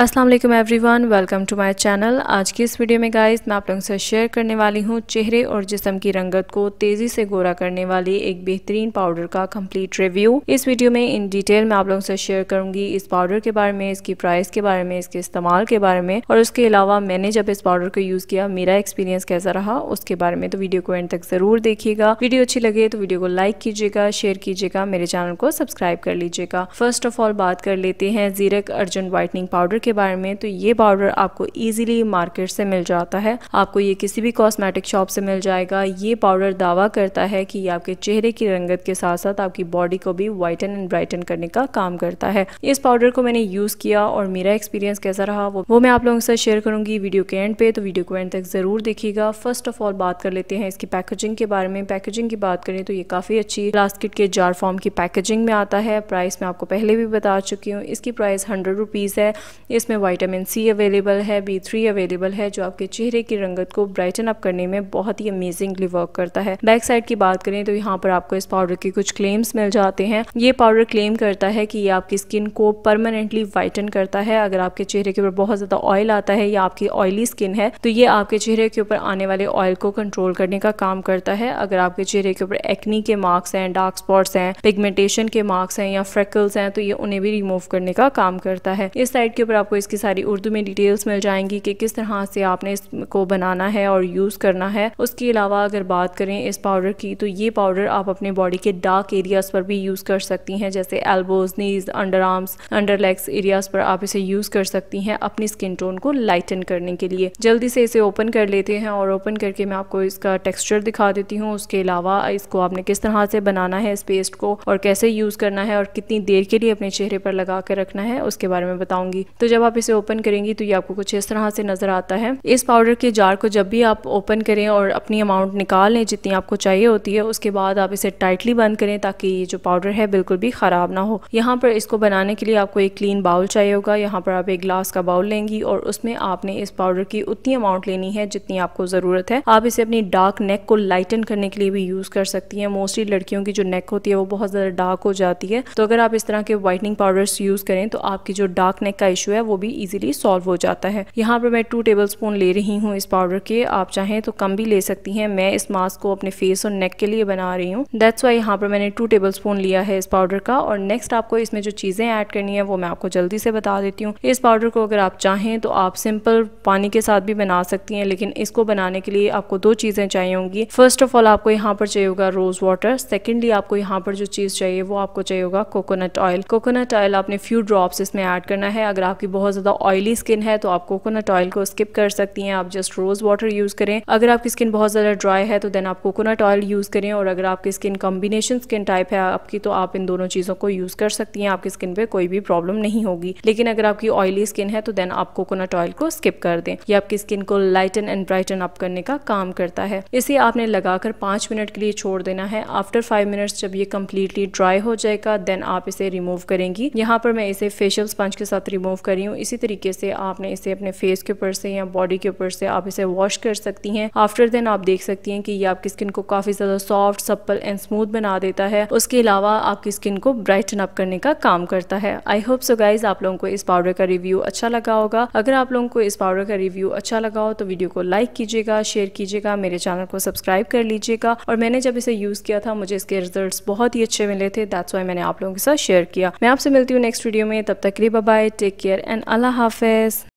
अस्सलाम वालेकुम everyone welcome to my channel आज की इस वीडियो में गाइस मैं आप लोगों से शेयर करने वाली हूँ चेहरे और जिसम की रंगत को तेज़ी से गोरा करने वाली एक बेहतरीन पाउडर का कंप्लीट रिव्यू इस वीडियो में इन डिटेल मैं आप लोगों से शेयर करूंगी इस पाउडर के बारे में इसकी प्राइस के बारे में इसके इस्तेमाल के बारे में और उसके अलावा मैंने जब इस पाउडर को यूज़ किया मेरा एक्सपीरियंस कैसा रहा उसके बारे में तो वीडियो को एंड तक ज़रूर देखिएगा वीडियो अच्छी लगे तो वीडियो को लाइक कीजिएगा शेयर कीजिएगा मेरे चैनल को सब्सक्राइब कर लीजिएगा फर्स्ट ऑफ ऑल बात कर लेते हैं जीरक अर्जेंट वाइटनिंग पाउडर के बारे में तो ये पाउडर आपको ईजिली मार्केट से मिल जाता है आपको ये किसी भी कॉस्मेटिक शॉप से मिल जाएगा ये पाउडर दावा करता है कि ये आपके चेहरे की रंगत के साथ साथ आपकी बॉडी को भी वाइटन एंड ब्राइटन करने का काम करता है इस पाउडर को मैंने यूज़ किया और मेरा एक्सपीरियंस कैसा रहा वो वो मैं आप लोगों के साथ शेयर करूंगी वीडियो के एंड पे तो वीडियो को एंड तक ज़रूर देखिएगा फर्स्ट ऑफ ऑल बात कर लेते हैं इसकी पैकेजिंग के बारे में पैकेजिंग की बात करें तो ये काफ़ी अच्छी प्लास्टिक के जार फॉर्म की पैकेजिंग में आता है प्राइस मैं आपको पहले भी बता चुकी हूँ इसकी प्राइस हंड्रेड रुपीज़ है इसमें वाइटामिन सी अवेलेबल है बी थ्री अवेलेबल है जो आपके चेहरे की रंगत को ब्राइटन अप करने में बहुत ही अमेजिंगली वर्क करता है बैक साइड की बात करें तो यहाँ पर आपको इस पाउडर के कुछ क्लेम्स मिल जाते हैं ये पाउडर क्लेम करता है कि ये आपकी स्किन को परमानेंटली वाइटन करता है अगर आपके चेहरे के ऊपर बहुत ज़्यादा ऑयल आता है या आपकी ऑयली स्किन है तो ये आपके चेहरे के ऊपर आने वाले ऑयल को कंट्रोल करने का काम करता है अगर आपके चेहरे के ऊपर एक्नी के मार्क्स हैं डार्क स्पॉट्स हैं पिगमेंटेशन के मार्क्स हैं या फ्रेकल्स हैं तो ये उन्हें भी रिमूव करने का काम करता है इस साइड के ऊपर आपको इसकी सारी उर्दू में डिटेल्स मिल जाएंगी कि किस तरह से आपने इसको बनाना है और यूज़ करना है उसके अलावा अगर बात करें इस पाउडर की तो ये पाउडर आप अपने बॉडी के डार्क एरियाज़ पर भी यूज़ कर सकती हैं जैसे elbows knees underarms under legs areas पर आप इसे यूज़ कर सकती हैं अपनी स्किन टोन को लाइटन करने के लिए जल्दी से इसे ओपन कर लेते हैं और ओपन करके मैं आपको इसका टेक्स्चर दिखा देती हूँ उसके अलावा इसको आपने किस तरह से बनाना है इस पेस्ट को और कैसे यूज़ करना है और कितनी देर के लिए अपने चेहरे पर लगा कर रखना है उसके बारे में बताऊँगी तो जब आप इसे ओपन करेंगी तो ये आपको कुछ इस तरह से नज़र आता है इस पाउडर के जार को जब भी आप ओपन करें और अपनी अमाउंट निकाल लें जितनी आपको चाहिए होती है उसके बाद आप इसे टाइटली बंद करें ताकि ये जो पाउडर है बिल्कुल भी ख़राब ना हो यहाँ पर इसको बनाने के लिए आपको एक क्लीन बाउल चाहिए होगा यहाँ पर आप एक ग्लास का बाउल लेंगी और उसमें आपने इस पाउडर की उतनी अमाउंट लेनी है जितनी आपको ज़रूरत है आप इसे अपनी डार्क नेक को लाइटन करने के लिए भी यूज़ कर सकती है मोस्टली लड़कियों की जो नेक होती है वो बहुत ज़्यादा डार्क हो जाती है तो अगर आप इस तरह के व्हाइटनिंग पाउडर्स यूज़ करें तो आपकी जो डार्क नेक का इशू है है वो भी इजीली सॉल्व हो जाता है यहाँ पर मैं टू टेबल स्पून ले रही हूँ इस पाउडर के आप चाहें तो कम भी ले सकती हैं मैं इस मास्क को अपने फेस और नेक के लिए बना रही हूँ दैट्स वाई यहाँ पर मैंने टू टेबल स्पून लिया है इस पाउडर का और नेक्स्ट आपको इसमें जो चीज़ें ऐड करनी है वो मैं आपको जल्दी से बता देती हूँ इस पाउडर को अगर आप चाहें तो आप सिंपल पानी के साथ भी बना सकती हैं लेकिन इसको बनाने के लिए आपको दो चीज़ें चाहिए होंगी फर्स्ट ऑफ ऑल आपको यहाँ पर चाहिए होगा रोज़ वाटर सेकेंडली आपको यहाँ पर जो चीज़ चाहिए वो आपको चाहिए होगा कोकोनट ऑयल कोकोनट ऑयल आपने फ्यू ड्रॉप्स इसमें ऐड करना है अगर आपकी बहुत ज़्यादा ऑयली स्किन है तो आप कोकोनट ऑयल को स्किप कर सकती हैं आप जस्ट रोज़ वाटर यूज़ करें अगर आपकी स्किन बहुत ज़्यादा ड्राई है तो देन आप कोकोनट ऑयल यूज़ करें और अगर आपकी स्किन कॉम्बिनेशन स्किन टाइप है आपकी तो आप इन दोनों चीज़ों को यूज़ कर सकती हैं आपकी स्किन पर कोई भी प्रॉब्लम नहीं होगी लेकिन अगर आपकी ऑयली स्किन है तो देन आप कोकोनट ऑयल को स्किप कर दें ये आपकी स्किन को लाइटन एंड ब्राइटन अप करने का काम करता है इसे आपने लगाकर पाँच मिनट के लिए छोड़ देना है आफ्टर फाइव मिनट्स जब ये कम्प्लीटली ड्राई हो जाएगा देन आप इसे रिमूव करेंगी यहाँ पर मैं इसे फेशियल स्पंज के साथ रिमूव करी रही हूँ इसी तरीके से आपने इसे अपने फेस के ऊपर से या बॉडी के ऊपर से आप इसे वॉश कर सकती हैं आफ्टर देन आप देख सकती हैं कि ये आपकी स्किन को काफ़ी ज़्यादा सॉफ्ट सप्पल एंड स्मूथ बना देता है उसके अलावा आपकी स्किन को ब्राइटन अप करने का काम करता है आई होप सो गाइज आप लोगों को इस पाउडर का रिव्यू अच्छा लगा होगा अगर आप लोगों को इस पाउडर का रिव्यू अच्छा लगा हो तो वीडियो को लाइक कीजिएगा शेयर कीजिएगा मेरे चैनल को सब्सक्राइब कर लीजिएगा और मैंने जब इसे यूज़ किया था मुझे इसके रिजल्ट बहुत ही अच्छे मिले थे दैट्स वाई मैंने आप लोगों के साथ शेयर किया मैं आपसे मिलती हूँ नेक्स्ट वीडियो में तब तक के bye take care and Allah Hafiz.